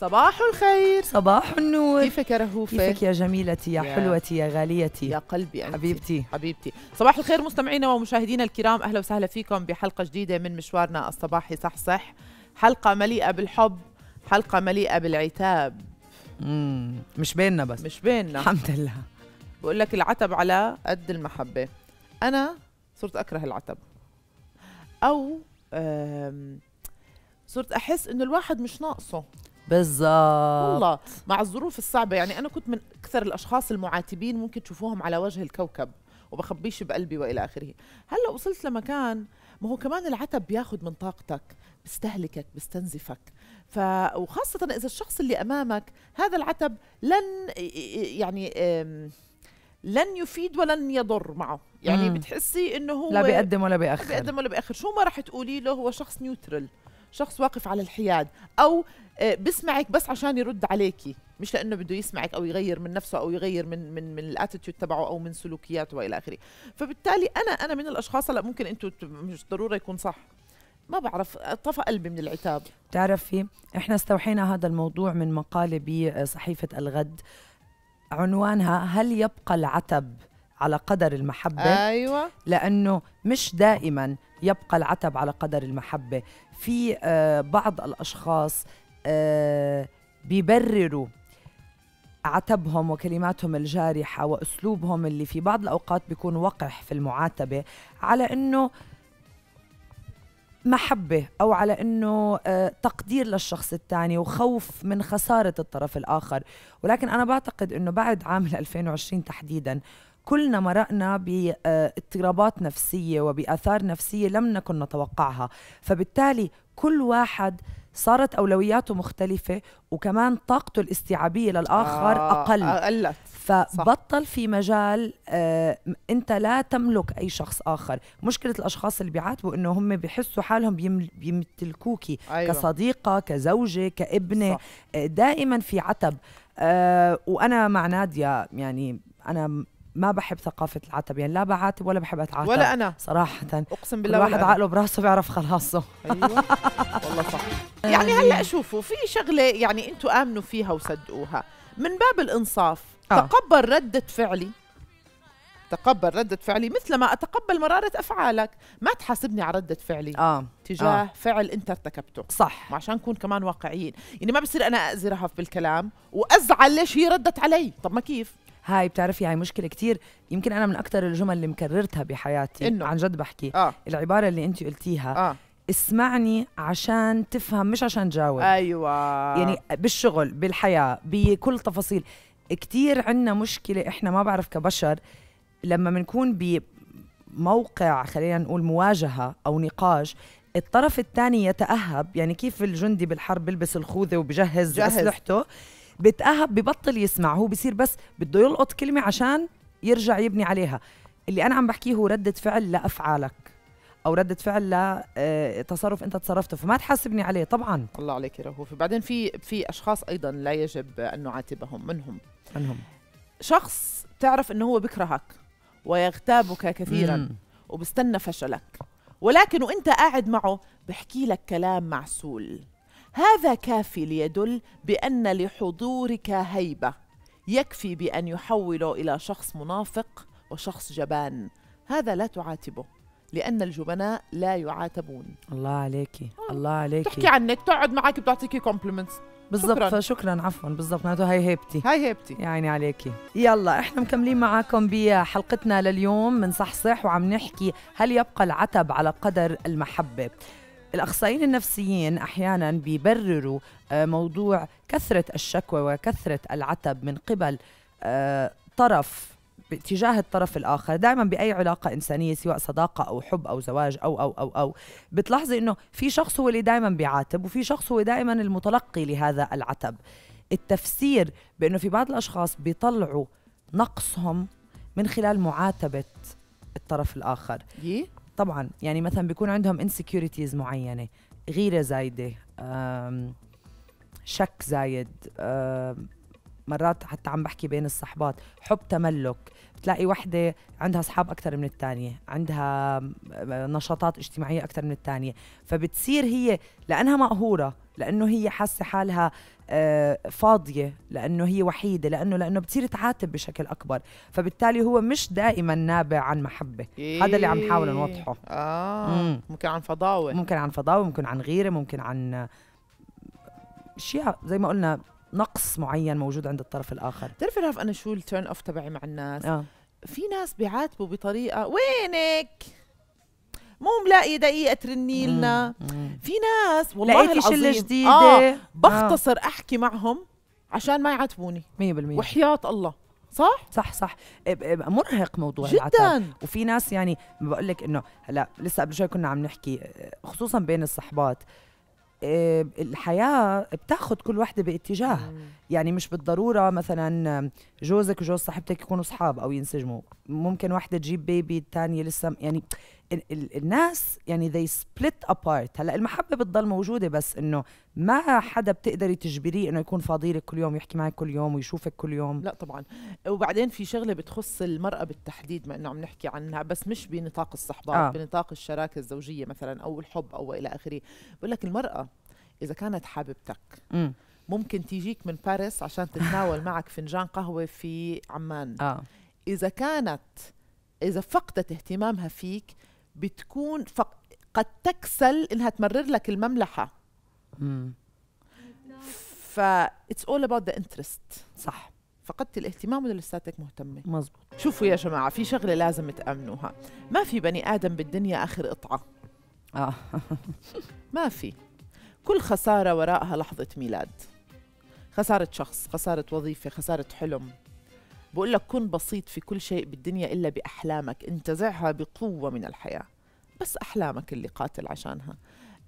صباح الخير صباح النور كيفك يا رهوفة كيفك يا جميلتي يا, يا حلوتي يا غاليتي يا قلبي أنت. حبيبتي حبيبتي صباح الخير مستمعينا ومشاهدينا الكرام أهلا وسهلا فيكم بحلقة جديدة من مشوارنا الصباحي صح صح حلقة مليئة بالحب حلقة مليئة بالعتاب مم. مش بيننا بس مش بيننا الحمد لله بقول لك العتب على قد المحبة أنا صرت أكره العتب أو صرت أحس إنه الواحد مش ناقصه بالظبط والله مع الظروف الصعبة يعني أنا كنت من أكثر الأشخاص المعاتبين ممكن تشوفوهم على وجه الكوكب وبخبيش بقلبي والى اخره هلا وصلت لمكان ما هو كمان العتب بياخذ من طاقتك بيستهلكك بيستنزفك ف وخاصه اذا الشخص اللي امامك هذا العتب لن يعني لن يفيد ولن يضر معه يعني مم. بتحسي انه هو لا بيقدم ولا بياخر بيقدم ولا بياخر شو ما راح تقولي له هو شخص نيوترل شخص واقف على الحياد او آه، بسمعك بس عشان يرد عليكي مش لانه بده يسمعك او يغير من نفسه او يغير من من من الاتيتيود تبعه او من سلوكياته والى اخره فبالتالي انا انا من الاشخاص هلا ممكن انتم مش ضروري يكون صح ما بعرف طفى قلبي من العتاب بتعرفي احنا استوحينا هذا الموضوع من مقاله بصحيفه الغد عنوانها هل يبقى العتب على قدر المحبة أيوة. لأنه مش دائما يبقى العتب على قدر المحبة في آه، بعض الاشخاص آه، بيبرروا عتبهم وكلماتهم الجارحة وأسلوبهم اللي في بعض الأوقات بيكون وقح في المعاتبة على أنه محبة أو على أنه آه، تقدير للشخص الثاني وخوف من خسارة الطرف الآخر ولكن أنا بعتقد أنه بعد عام 2020 تحديدا كلنا مرقنا باضطرابات آه، نفسية وبآثار نفسية لم نكن نتوقعها فبالتالي كل واحد صارت أولوياته مختلفة وكمان طاقته الاستيعابية للآخر آه أقل أقلت فبطل صح. في مجال آه أنت لا تملك أي شخص آخر مشكلة الأشخاص اللي بيعاتبوا أنه هم بيحسوا حالهم بيمتلكوكي أيوة. كصديقة كزوجة كابنة صح. آه، دائما في عتب آه وأنا مع نادية يعني أنا ما بحب ثقافه العتب يعني لا بعاتب ولا بحب اتعاتب ولا انا صراحه اقسم بالله الواحد عقله براسه بيعرف خلاصه ايوه والله صح آه. يعني هلا شوفوا في شغله يعني انتم امنوا فيها وصدقوها من باب الانصاف آه. تقبل رده فعلي تقبل ردة فعلي مثل ما أتقبل مرارة أفعالك ما تحاسبني على ردة فعلي آه. تجاه آه. فعل أنت ارتكبته صح وعشان نكون كمان واقعيين يعني ما بصير أنا اذي رهف بالكلام وأزعل ليش هي ردت علي طب ما كيف هاي بتعرفي هاي مشكله كتير يمكن انا من اكثر الجمل اللي مكررتها بحياتي إنه. عن جد بحكي آه. العباره اللي انت قلتيها آه. اسمعني عشان تفهم مش عشان تجاوب ايوه يعني بالشغل بالحياه بكل تفاصيل كتير عندنا مشكله احنا ما بعرف كبشر لما بنكون بموقع خلينا نقول مواجهه او نقاش الطرف الثاني يتاهب يعني كيف الجندي بالحرب بيلبس الخوذه وبجهز جهز. اسلحته بتأهب ببطل يسمع هو بصير بس بده يلقط كلمه عشان يرجع يبني عليها اللي انا عم بحكيه هو رده فعل لافعالك او رده فعل لتصرف آه، انت تصرفته فما تحاسبني عليه طبعا الله عليك يا رهوف بعدين في في اشخاص ايضا لا يجب ان نعاتبهم منهم منهم شخص تعرف انه هو بكرهك ويغتابك كثيرا مم. وبستنى فشلك ولكن وانت قاعد معه بحكي لك كلام معسول هذا كافي ليدل بأن لحضورك هيبة يكفي بأن يحوله إلى شخص منافق وشخص جبان هذا لا تعاتبه لأن الجبناء لا يعاتبون الله عليكي آه. الله عليكي تحكي عنك تقعد معك بتعطيكي كومبلمنتس بالضبط شكرا, عفوا بالضبط معناته هاي هيبتي هاي هيبتي يعني عليكي يلا احنا مكملين معاكم بحلقتنا لليوم من صحصح وعم نحكي هل يبقى العتب على قدر المحبه الأخصائيين النفسيين أحيانا بيبرروا آه، موضوع كثرة الشكوى وكثرة العتب من قبل آه، طرف باتجاه الطرف الاخر دائما باي علاقه انسانيه سواء صداقه او حب او زواج او او او او بتلاحظي انه في شخص هو اللي دائما بيعاتب وفي شخص هو دائما المتلقي لهذا العتب التفسير بانه في بعض الاشخاص بيطلعوا نقصهم من خلال معاتبه الطرف الاخر طبعا يعني مثلا بيكون عندهم انسكيورتيز معينه غيره زايده شك زايد مرات حتى عم بحكي بين الصحبات حب تملك بتلاقي وحده عندها اصحاب اكثر من الثانيه عندها نشاطات اجتماعيه اكثر من الثانيه فبتصير هي لانها مقهوره لانه هي حاسه حالها آه، فاضيه لانه هي وحيده لانه لانه بتصير تعاتب بشكل اكبر فبالتالي هو مش دائما نابع عن محبه إيه هذا اللي عم نحاول إيه. نوضحه اه ممكن عن فضاوه ممكن عن فضاوه ممكن عن غيره ممكن عن اشياء زي ما قلنا نقص معين موجود عند الطرف الاخر بتعرفي رهف انا شو التيرن اوف تبعي مع الناس آه. في ناس بيعاتبوا بطريقه وينك مو ملاقي دقيقه ترني لنا في ناس والله لقيتي شله جديده آه, آه. بختصر آه. احكي معهم عشان ما يعاتبوني 100% وحياه الله صح؟ صح صح إيه، إيه، مرهق موضوع جدا العتاب. وفي ناس يعني بقول لك انه هلا لسه قبل شوي كنا عم نحكي خصوصا بين الصحبات آه، الحياة بتاخد كل وحدة باتجاه يعني مش بالضرورة مثلا جوزك وجوز صاحبتك يكونوا صحاب أو ينسجموا ممكن واحدة تجيب بيبي الثانية لسه يعني الناس يعني they split apart هلا المحبه بتضل موجوده بس انه ما حدا بتقدري تجبريه انه يكون فاضيلك كل يوم ويحكي معك كل يوم ويشوفك كل يوم لا طبعا وبعدين في شغله بتخص المراه بالتحديد ما انه عم نحكي عنها بس مش بنطاق الصحبات آه. بنطاق الشراكه الزوجيه مثلا او الحب او الى اخره بقول لك المراه اذا كانت حاببتك م. ممكن تيجيك من باريس عشان تتناول معك فنجان قهوه في عمان آه. اذا كانت اذا فقدت اهتمامها فيك بتكون فق... قد تكسل انها تمرر لك المملحه امم ف اتس اول اباوت ذا انترست صح فقدت الاهتمام ولا لساتك مهتمه مزبوط شوفوا يا جماعه في شغله لازم تامنوها ما في بني ادم بالدنيا اخر قطعه اه ما في كل خساره وراءها لحظه ميلاد خساره شخص خساره وظيفه خساره حلم بقول لك كن بسيط في كل شيء بالدنيا إلا بأحلامك انتزعها بقوة من الحياة بس أحلامك اللي قاتل عشانها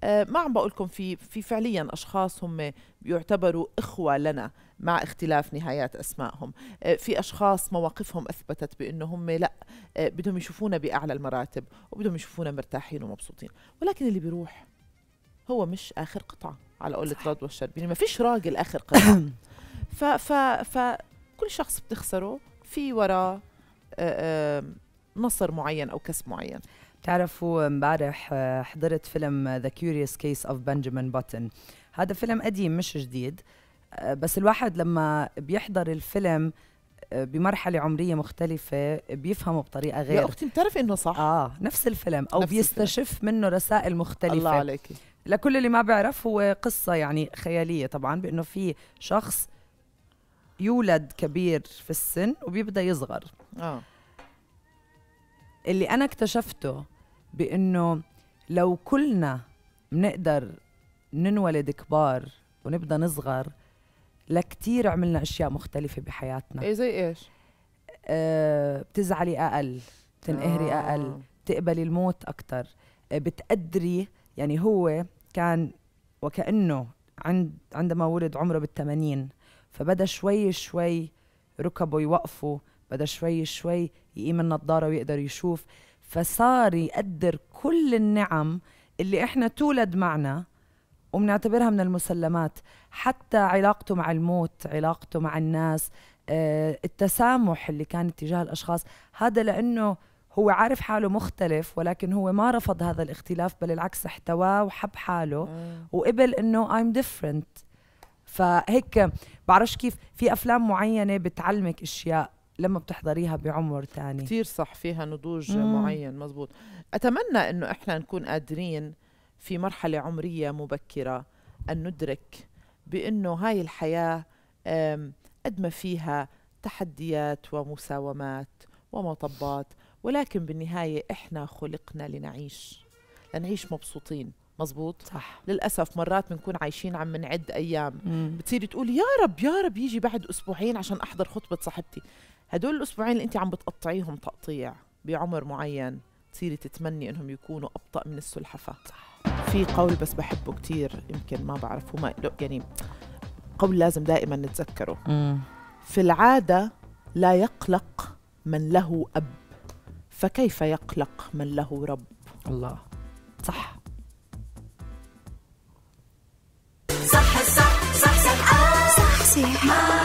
آه، ما عم بقولكم في في فعليا اشخاص هم يعتبروا اخوه لنا مع اختلاف نهايات اسمائهم آه، في اشخاص مواقفهم اثبتت بانه هم لا آه، بدهم يشوفونا باعلى المراتب وبدهم يشوفونا مرتاحين ومبسوطين ولكن اللي بيروح هو مش اخر قطعه على قولة رضوى الشربيني ما فيش راجل اخر قطعه ف ف ف كل شخص بتخسره في وراه آه، آه، نصر معين او كسب معين بتعرفوا امبارح آه، حضرت فيلم ذا كيوريوس كيس اوف بنجامين باتن هذا فيلم قديم مش جديد بس الواحد لما بيحضر الفيلم بمرحلة عمرية مختلفة بيفهمه بطريقة غير يا أختي بتعرفي إنه صح آه نفس الفيلم أو نفس بيستشف الفيلم. منه رسائل مختلفة الله عليك لكل اللي ما بيعرف هو قصة يعني خيالية طبعا بأنه في شخص يولد كبير في السن وبيبدا يصغر اه اللي انا اكتشفته بانه لو كلنا بنقدر ننولد كبار ونبدا نصغر لكتير عملنا اشياء مختلفه بحياتنا ايه زي ايش أه بتزعلي اقل بتنقهري آه. اقل بتقبلي الموت اكثر آه، بتقدري يعني هو كان وكانه عند عندما ولد عمره بالثمانين فبدا شوي شوي ركبه يوقفوا بدا شوي شوي يقيم النظاره ويقدر يشوف فصار يقدر كل النعم اللي احنا تولد معنا وبنعتبرها من المسلمات حتى علاقته مع الموت علاقته مع الناس آه، التسامح اللي كان اتجاه الاشخاص هذا لانه هو عارف حاله مختلف ولكن هو ما رفض هذا الاختلاف بل العكس احتواه وحب حاله آه. وقبل انه I'm different فهيك بعرفش كيف في افلام معينه بتعلمك اشياء لما بتحضريها بعمر تاني كثير صح فيها نضوج مم. معين مزبوط اتمنى انه احنا نكون قادرين في مرحله عمريه مبكره ان ندرك بانه هاي الحياه قد ما فيها تحديات ومساومات ومطبات ولكن بالنهايه احنا خلقنا لنعيش لنعيش مبسوطين مزبوط صح للاسف مرات بنكون عايشين عم نعد ايام مم. بتصيري تقولي يا رب يا رب يجي بعد اسبوعين عشان احضر خطبه صاحبتي هدول الاسبوعين اللي انت عم بتقطعيهم تقطيع بعمر معين بتصيري تتمني انهم يكونوا ابطا من السلحفاه صح في قول بس بحبه كتير يمكن ما بعرفه ما يعني قول لازم دائما نتذكره مم. في العاده لا يقلق من له اب فكيف يقلق من له رب الله see.